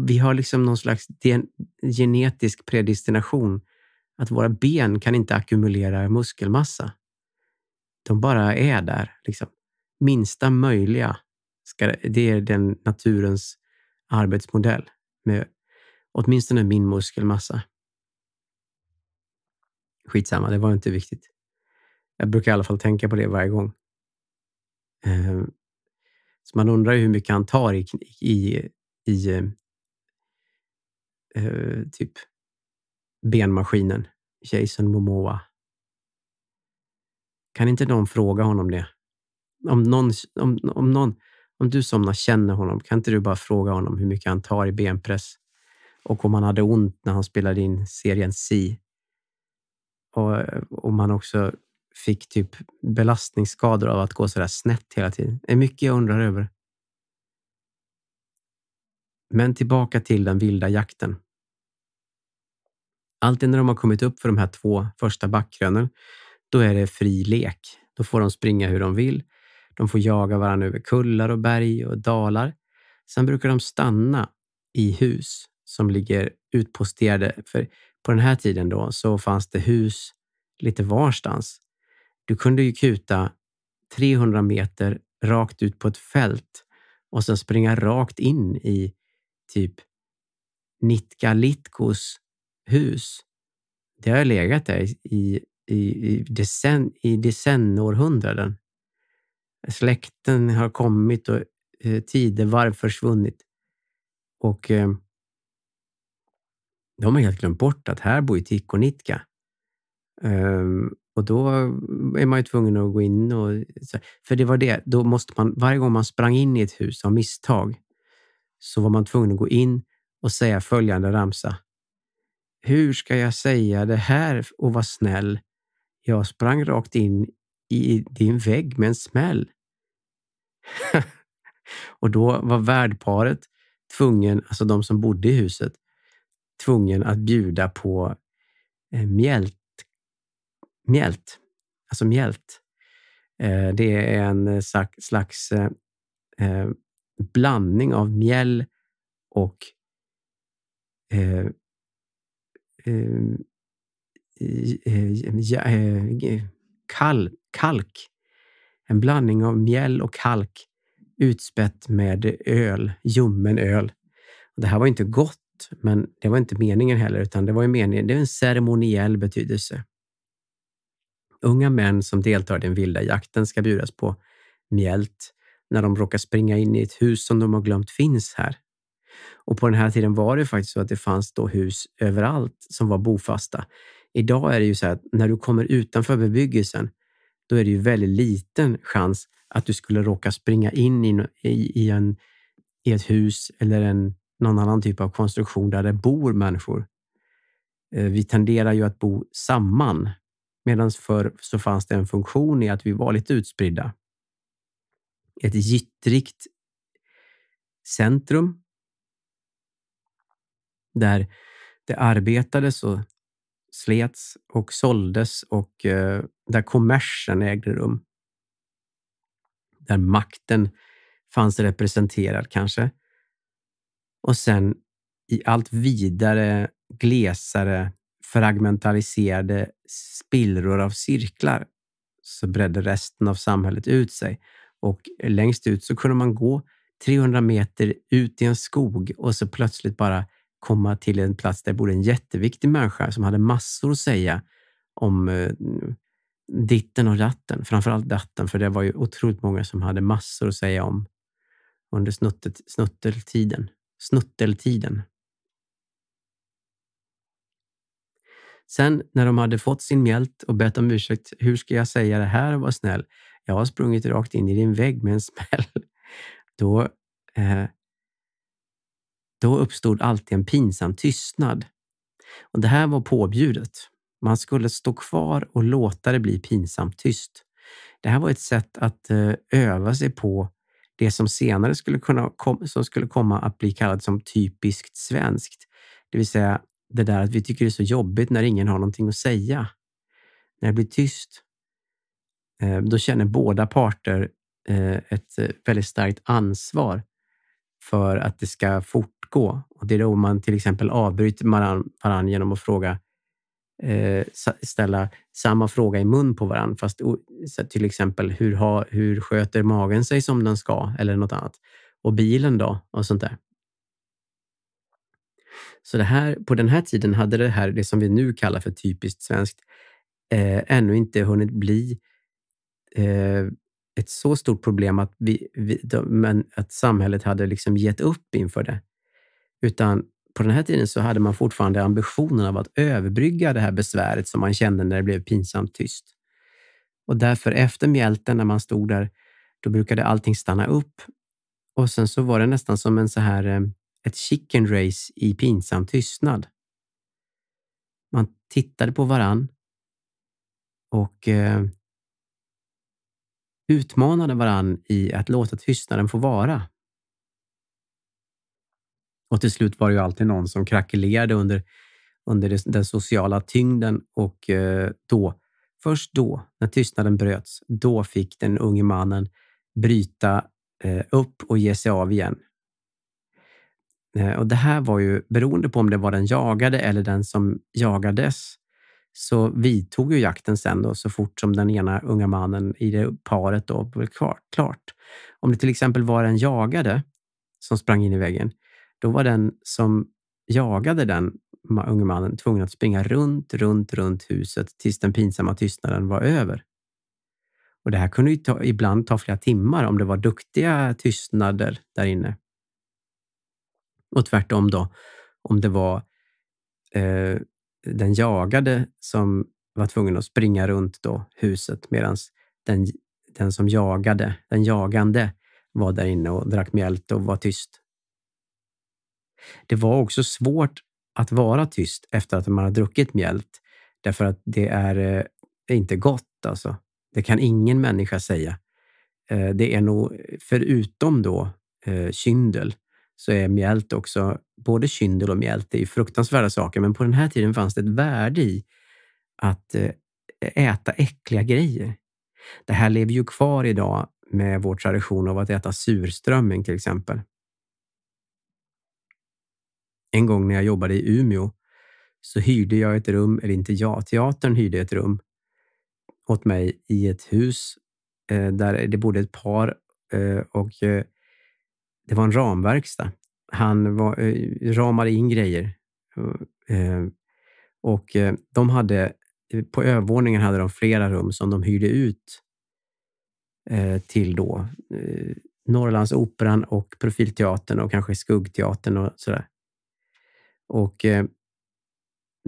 vi har liksom någon slags gen, genetisk predestination att våra ben kan inte ackumulera muskelmassa. De bara är där. Liksom. Minsta möjliga. Ska, det är den naturens arbetsmodell med Åtminstone min muskelmassa. Skitsamma, det var inte viktigt. Jag brukar i alla fall tänka på det varje gång. Ehm, så man undrar ju hur mycket han tar i, i, i eh, eh, typ benmaskinen. Jason Momoa. Kan inte någon fråga honom det? Om, någon, om, om, någon, om du somnar känner honom, kan inte du bara fråga honom hur mycket han tar i benpress? och om han hade ont när han spelade in serien Si. Och om han också fick typ belastningsskador av att gå så där snett hela tiden. Det är mycket jag undrar över. Men tillbaka till den vilda jakten. Alltid när de har kommit upp för de här två första backkrönen, då är det fri lek. Då får de springa hur de vill. De får jaga varandra över kullar och berg och dalar. Sen brukar de stanna i hus som ligger utposterade. För på den här tiden då så fanns det hus lite varstans. Du kunde ju kuta 300 meter rakt ut på ett fält och sen springa rakt in i typ Nitka Litkos hus. Det har legat där i, i, i, decen, i decenniårhundraden. Släkten har kommit och eh, tidevarv försvunnit. Och eh, de har helt glömt bort att här bor ju Tikkunitka. Um, ehm, och då är man ju tvungen att gå in och... För det var det, då måste man, varje gång man sprang in i ett hus av misstag så var man tvungen att gå in och säga följande ramsa. Hur ska jag säga det här och vara snäll? Jag sprang rakt in i din vägg med en smäll. och då var värdparet tvungen, alltså de som bodde i huset, tvungen att bjuda på eh, mjält. Mjält, alltså mjält. Eh, det är en eh, slags blandning av mjäll och eh, kalk. En blandning av mjäll och kalk utspätt med öl, ljummen öl. Det här var inte gott men det var inte meningen heller, utan det var ju meningen. Det är en ceremoniell betydelse. Unga män som deltar i den vilda jakten ska bjudas på mjält när de råkar springa in i ett hus som de har glömt finns här. Och på den här tiden var det faktiskt så att det fanns då hus överallt som var bofasta. Idag är det ju så att när du kommer utanför bebyggelsen, då är det ju väldigt liten chans att du skulle råka springa in i, i, en, i ett hus eller en någon annan typ av konstruktion där det bor människor. Eh, vi tenderar ju att bo samman, medan förr så fanns det en funktion i att vi var lite utspridda. Ett gittrigt centrum där det arbetades och slets och såldes och eh, där kommersen ägde rum. Där makten fanns representerad kanske och sen i allt vidare, glesare, fragmentariserade spillror av cirklar så bredde resten av samhället ut sig och längst ut så kunde man gå 300 meter ut i en skog och så plötsligt bara komma till en plats där bodde en jätteviktig människa som hade massor att säga om eh, ditten och datten, framförallt datten, för det var ju otroligt många som hade massor att säga om under snuttet, snutteltiden snutteltiden. Sen när de hade fått sin mjält och bett om ursäkt. Hur ska jag säga det här och vara snäll? Jag har sprungit rakt in i din vägg med en smäll. Då, eh, då uppstod alltid en pinsam tystnad. Och Det här var påbjudet. Man skulle stå kvar och låta det bli pinsamt tyst. Det här var ett sätt att eh, öva sig på det som senare skulle, kunna kom, som skulle komma att bli kallat som typiskt svenskt. Det vill säga det där att vi tycker det är så jobbigt när ingen har någonting att säga. När det blir tyst, eh, då känner båda parter eh, ett eh, väldigt starkt ansvar för att det ska fortgå. Och det är då man till exempel avbryter varandra genom att fråga Eh, ställa samma fråga i mun på varandra. Fast till exempel, hur, ha, hur sköter magen sig som den ska? Eller något annat. Och bilen då? Och sånt där. Så det här, på den här tiden hade det här, det som vi nu kallar för typiskt svenskt, eh, ännu inte hunnit bli eh, ett så stort problem att, vi, vi de, men att samhället hade liksom gett upp inför det. Utan på den här tiden så hade man fortfarande ambitionen av att överbrygga det här besväret som man kände när det blev pinsamt tyst. Och därför efter mjälten, när man stod där, då brukade allting stanna upp. Och sen så var det nästan som en så här, eh, ett chicken race i pinsam tystnad. Man tittade på varann och eh, utmanade varann i att låta tystnaden få vara. Och till slut var det ju alltid någon som krackelerade under, under den sociala tyngden och eh, då, först då, när tystnaden bröts, då fick den unge mannen bryta eh, upp och ge sig av igen. Eh, och det här var ju, beroende på om det var den jagade eller den som jagades, så vidtog ju jakten sen då, så fort som den ena unga mannen i det paret då blev klart. Om det till exempel var den jagade som sprang in i väggen, då var den som jagade den unge mannen tvungen att springa runt, runt, runt huset tills den pinsamma tystnaden var över. Och Det här kunde ju ta, ibland ta flera timmar om det var duktiga tystnader där inne. Och tvärtom då, om det var eh, den jagade som var tvungen att springa runt då huset medan den, den som jagade, den jagande var där inne och drack mjält och var tyst. Det var också svårt att vara tyst efter att man har druckit mjält. Därför att det är eh, inte gott alltså. Det kan ingen människa säga. Eh, det är nog, förutom då eh, kyndel, så är mjält också, både kyndel och mjält det är ju fruktansvärda saker, men på den här tiden fanns det ett värde i att äta äckliga grejer. Det här lever ju kvar idag med vår tradition av att äta surströmming till exempel. En gång när jag jobbade i Umeå så hyrde jag ett rum, eller inte jag, teatern hyrde ett rum åt mig i ett hus eh, där det bodde ett par eh, och eh, det var en ramverkstad. Han var, ramade in grejer. och de hade, på övervåningen hade de flera rum som de hyrde ut till då Norrlandsoperan och Profilteatern och kanske Skuggteatern och sådär. Och eh,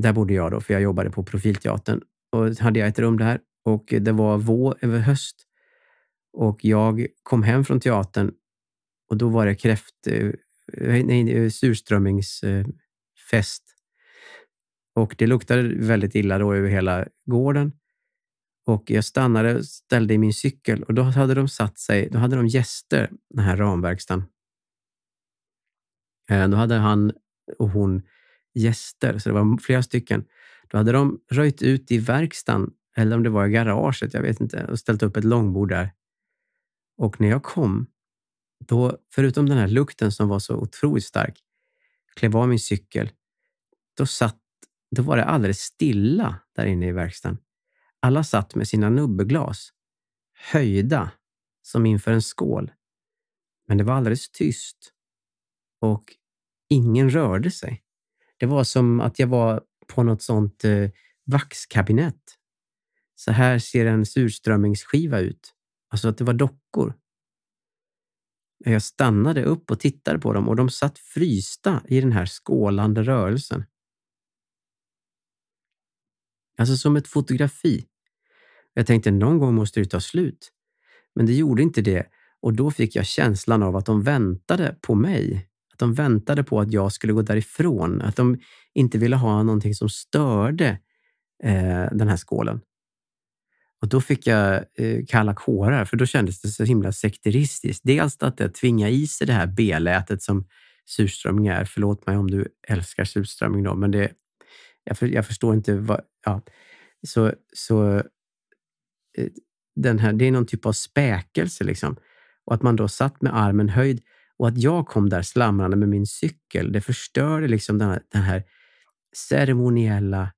där bodde jag då, för jag jobbade på Profilteatern. Och hade jag ett rum där och det var vår, över höst. Och jag kom hem från teatern och då var det kräft, eh, nej, eh, surströmmingsfest. Och det luktade väldigt illa då över hela gården. Och jag stannade och ställde i min cykel och då hade de satt sig, då hade de gäster, den här ramverkstan. Eh, då hade han och hon gäster, så det var flera stycken. Då hade de röjt ut i verkstaden, eller om det var i garaget, jag vet inte, och ställt upp ett långbord där. Och när jag kom, då, förutom den här lukten som var så otroligt stark, klev av min cykel, då, satt, då var det alldeles stilla där inne i verkstaden. Alla satt med sina nubbeglas, höjda, som inför en skål. Men det var alldeles tyst. Och Ingen rörde sig. Det var som att jag var på något sånt eh, vaxkabinett. Så här ser en surströmmingsskiva ut. Alltså att det var dockor. Jag stannade upp och tittade på dem och de satt frysta i den här skålande rörelsen. Alltså som ett fotografi. Jag tänkte någon gång måste det ta slut. Men det gjorde inte det och då fick jag känslan av att de väntade på mig att de väntade på att jag skulle gå därifrån. Att de inte ville ha någonting som störde eh, den här skålen. Och då fick jag eh, kalla kårar, för då kändes det så himla sekteristiskt. Dels att jag eh, tvinga i sig det här belätet som surströmming är. Förlåt mig om du älskar surströmming då, men det, jag, för, jag förstår inte vad... Ja. Så, så eh, den här, det är någon typ av späkelse liksom. Och att man då satt med armen höjd och att jag kom där slamrande med min cykel, det förstörde liksom den här, den här ceremoniella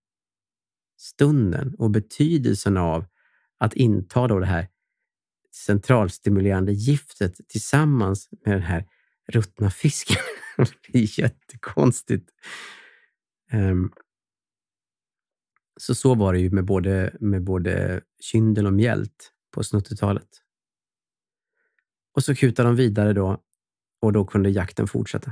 stunden och betydelsen av att inta då det här centralstimulerande giftet tillsammans med den här ruttna fisken. det är jättekonstigt. Um, så så var det ju med både, med både Kyndel och Mjält på 80 Och så kutar de vidare då och då kunde jakten fortsätta.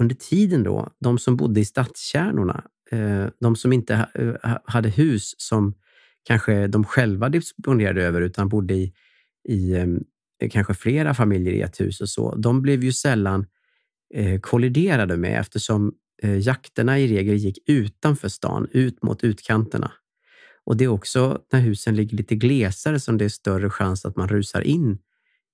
Under tiden då, de som bodde i stadskärnorna, eh, de som inte eh, hade hus som kanske de själva disponerade över utan bodde i, i ehm, kanske flera familjer i ett hus och så, de blev ju sällan eh, kolliderade med eftersom jakterna i regel gick utanför stan, ut mot utkanterna. Och det är också när husen ligger lite glesare som det är större chans att man rusar in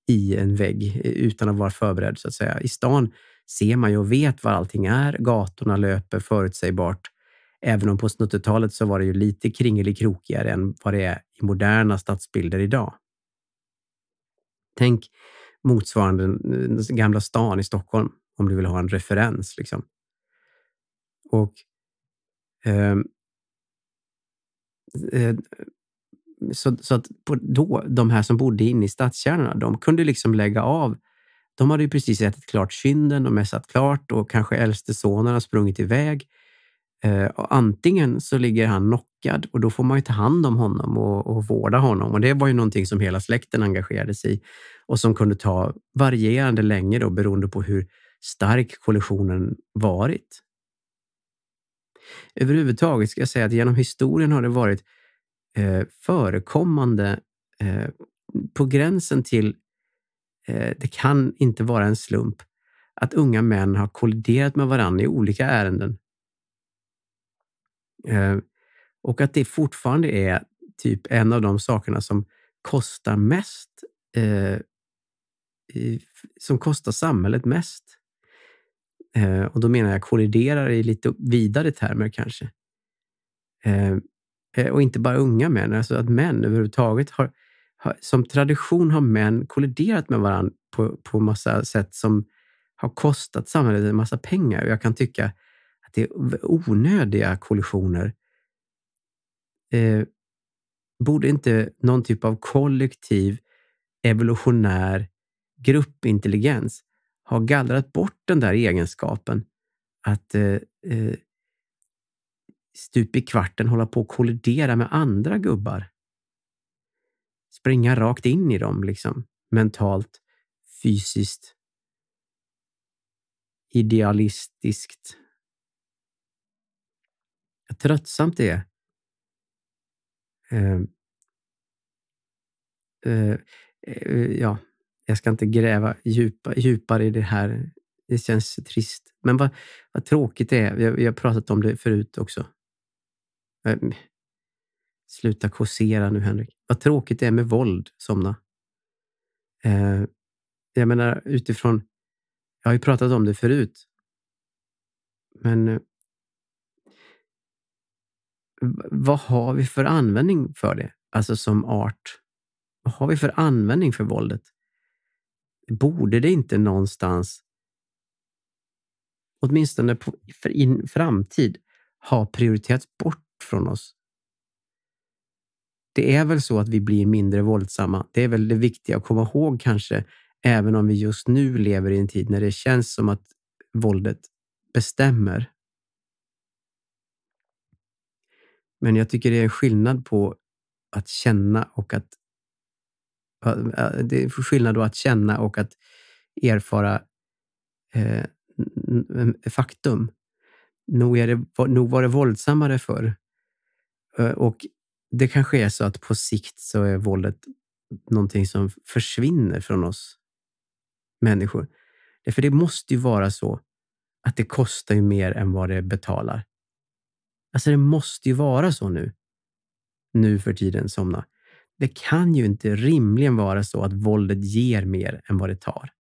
i en vägg eh, utan att vara förberedd så att säga. I stan ser man ju och vet var allting är. Gatorna löper förutsägbart. Även om på snuttetalet så var det ju lite kringelikrokigare än vad det är i moderna stadsbilder idag. Tänk motsvarande eh, Gamla stan i Stockholm om du vill ha en referens. Liksom. Och ehm, eh, så, så att då, de här som bodde inne i stadskärnorna, de kunde liksom lägga av. De hade ju precis ätit klart kynden och mässat klart och kanske äldste sonen har sprungit iväg. Eh, och antingen så ligger han knockad och då får man ju ta hand om honom och, och vårda honom. Och det var ju någonting som hela släkten engagerade sig i och som kunde ta varierande länge då, beroende på hur stark kollisionen varit. Överhuvudtaget ska jag säga att genom historien har det varit Eh, förekommande eh, på gränsen till eh, det kan inte vara en slump att unga män har kolliderat med varandra i olika ärenden. Och att det fortfarande är typ en av de sakerna som kostar mest, som kostar samhället mest. Och då menar jag kolliderar i lite vidare termer kanske. Eh, och inte bara unga män, alltså att män överhuvudtaget har, har som tradition har män kolliderat med varandra på, på massa sätt som har kostat samhället en massa pengar. jag kan tycka att det är onödiga kollisioner. Eh, borde inte någon typ av kollektiv evolutionär gruppintelligens ha gallrat bort den där egenskapen att eh, eh, stup i kvarten hålla på att kollidera med andra gubbar. Springa rakt in i dem, liksom. Mentalt, fysiskt, idealistiskt. Vad tröttsamt det är. Eh, eh, eh, ja, jag ska inte gräva djupa, djupare i det här. Det känns trist. Men vad, vad tråkigt det är. vi har pratat om det förut också. Äh, sluta korsera nu, Henrik. Vad tråkigt det är med våld, somna. Eh, jag menar utifrån... Jag har ju pratat om det förut. Men... Eh, vad har vi för användning för det? Alltså som art. Vad har vi för användning för våldet? Borde det inte någonstans, åtminstone på, för in framtid, ha prioriterats bort från oss. Det är väl så att vi blir mindre våldsamma. Det är väl det viktiga att komma ihåg kanske, även om vi just nu lever i en tid när det känns som att våldet bestämmer. Men jag tycker det är skillnad på att känna och att... Det är skillnad på att känna och att erfara eh, faktum. Nog, är det, nog var det våldsammare förr. Eh, och det kanske är så att på sikt så är våldet någonting som försvinner från oss människor. Därför det måste ju vara så att det kostar ju mer än vad det betalar. Alltså det måste ju vara så nu. Nu för tiden, somna. Det kan ju inte rimligen vara så att våldet ger mer än vad det tar.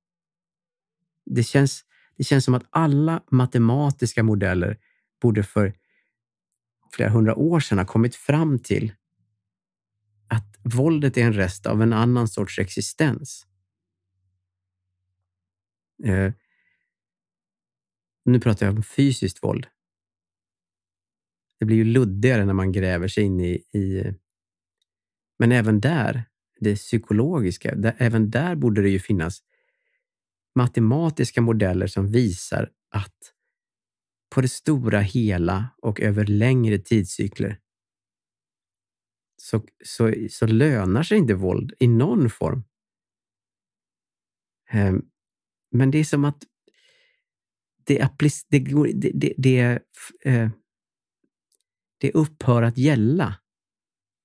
Det känns, det känns som att alla matematiska modeller borde för flera hundra år sedan har kommit fram till att våldet är en rest av en annan sorts existens. Eh, nu pratar jag om fysiskt våld. Det blir ju luddigare när man gräver sig in i... i men även där, det psykologiska, där, även där borde det ju finnas matematiska modeller som visar att på det stora hela och över längre tidscykler så, så, så lönar sig inte våld i någon form. Ehm, men det är som att det, det, det, det, eh, det upphör att gälla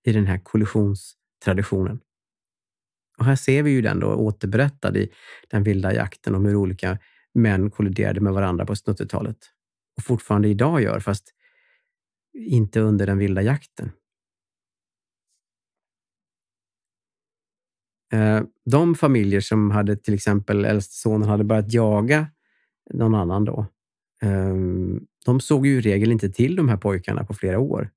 i den här kollisionstraditionen. Och här ser vi ju den då återberättad i Den vilda jakten om hur olika män kolliderade med varandra på 70-talet och fortfarande idag gör, fast inte under den vilda jakten. Eh, de familjer som hade till exempel äldste sonen hade börjat jaga någon annan då. Ehm, de såg ju i regel inte till de här pojkarna på flera år.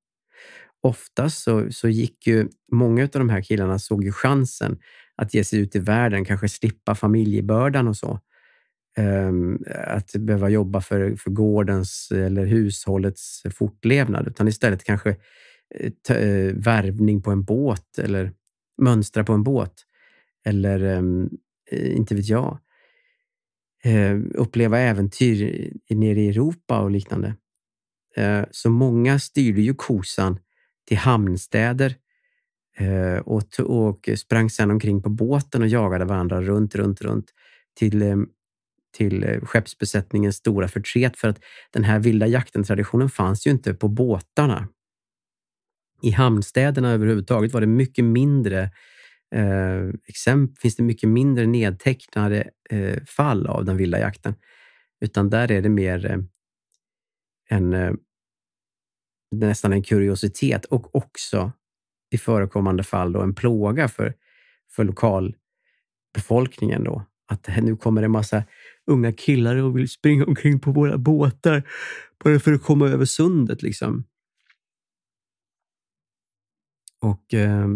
Oftast så, så gick ju många av de här killarna såg ju chansen att ge sig ut i världen, kanske slippa familjebördan och så. Ehm, att behöva jobba för, för gårdens eller hushållets fortlevnad, utan istället kanske eh, eh, värvning på en båt eller mönstra på en båt. Eller, ehm, eh, inte vet jag, ehm, uppleva äventyr nere i Europa och liknande. Så många styrde ju kosan till hamnstäder och sprang sedan omkring på båten och jagade varandra runt, runt, runt till till eh, skeppsbesättningens stora förtret för att den här vilda jakten-traditionen fanns ju inte på båtarna. I hamnstäderna överhuvudtaget var det mycket mindre eh, exempel, finns det mycket mindre nedtecknade eh, fall av den vilda jakten, utan där är det mer eh, en eh, nästan en kuriositet och också i förekommande fall då en plåga för, för lokalbefolkningen. Då. Att nu kommer det massa unga killar och vill springa omkring på våra båtar bara för att komma över sundet. Liksom. Och eh,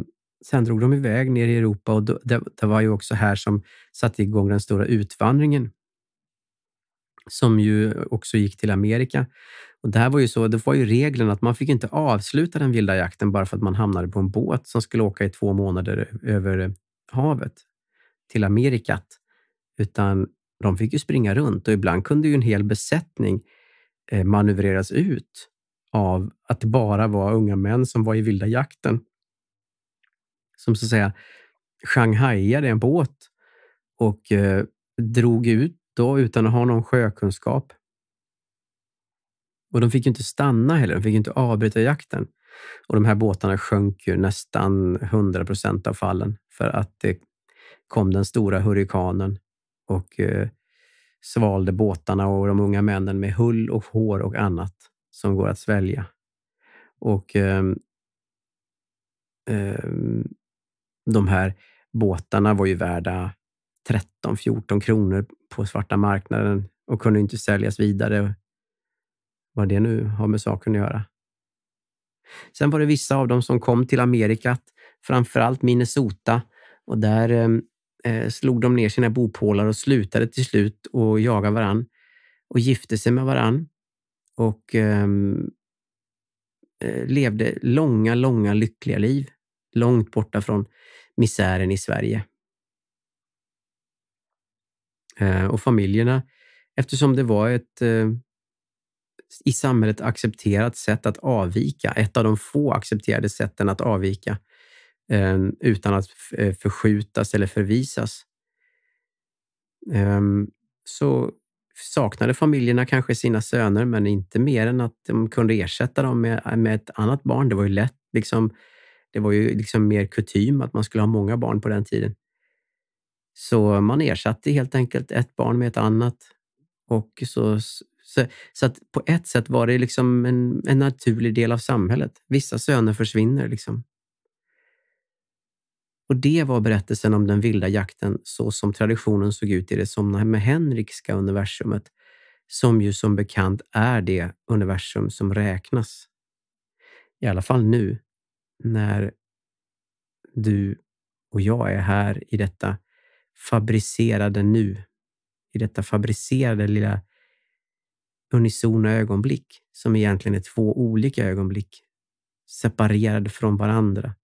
Sen drog de iväg ner i Europa och då, det, det, var ju också här som satte igång den stora utvandringen som ju också gick till Amerika. Och det, här var ju så, det var ju regeln att man fick inte avsluta den vilda jakten bara för att man hamnade på en båt som skulle åka i två månader över havet till Amerikat. Utan de fick ju springa runt och ibland kunde ju en hel besättning eh, manövreras ut av att det bara var unga män som var i vilda jakten. Som så att säga shanghaiade en båt och eh, drog ut då utan att ha någon sjökunskap. Och de fick inte stanna heller, de fick inte avbryta jakten. Och de här båtarna sjönk ju nästan 100 procent av fallen för att det kom den stora hurrikanen och eh, svalde båtarna och de unga männen med hull och hår och annat som går att svälja. Och ehm, ehm, de här båtarna var ju värda 13-14 kronor på svarta marknaden och kunde inte säljas vidare. Vad det nu har med saken att göra. Sen var det vissa av dem som kom till Amerika, framförallt Minnesota och där ehm, Eh, slog de ner sina bopålar och slutade till slut att jaga varann och gifte sig med varann och ehm, eh, levde långa, långa lyckliga liv långt borta från misären i Sverige. Eh, och familjerna, eftersom det var ett eh, i samhället accepterat sätt att avvika, ett av de få accepterade sätten att avvika, Ehm, utan att eh, förskjutas eller förvisas. Ehm, så saknade familjerna kanske sina söner, men inte mer än att de kunde ersätta dem med, eh, med ett annat barn. Det var ju lätt. Liksom, det var ju liksom mer kutym att man skulle ha många barn på den tiden. Så man ersatte helt enkelt ett barn med ett annat. Och så, så, så att på ett sätt var det liksom en, en naturlig del av samhället. Vissa söner försvinner liksom. Och det var berättelsen om den vilda jakten så som traditionen såg ut i det somna med Henrikska universumet, som ju som bekant är det universum som räknas. I alla fall nu, när du och jag är här i detta fabricerade nu, i detta fabricerade lilla unisona ögonblick som egentligen är två olika ögonblick separerade från varandra